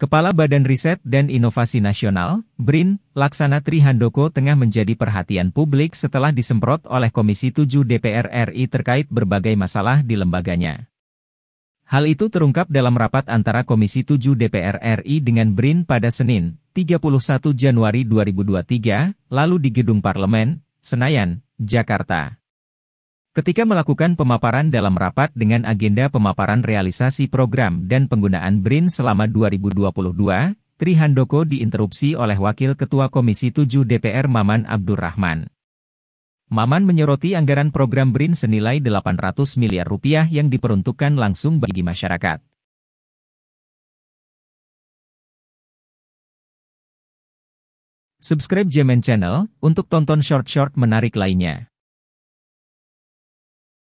Kepala Badan Riset dan Inovasi Nasional, BRIN, Laksana Trihandoko tengah menjadi perhatian publik setelah disemprot oleh Komisi 7 DPR RI terkait berbagai masalah di lembaganya. Hal itu terungkap dalam rapat antara Komisi 7 DPR RI dengan BRIN pada Senin, 31 Januari 2023, lalu di Gedung Parlemen, Senayan, Jakarta. Ketika melakukan pemaparan dalam rapat dengan agenda pemaparan realisasi program dan penggunaan BRIN selama 2022, Tri Handoko diinterupsi oleh Wakil Ketua Komisi 7 DPR Maman Abdurrahman. Maman menyoroti anggaran program BRIN senilai 800 miliar rupiah yang diperuntukkan langsung bagi masyarakat. Subscribe Jemen Channel untuk tonton short-short menarik lainnya.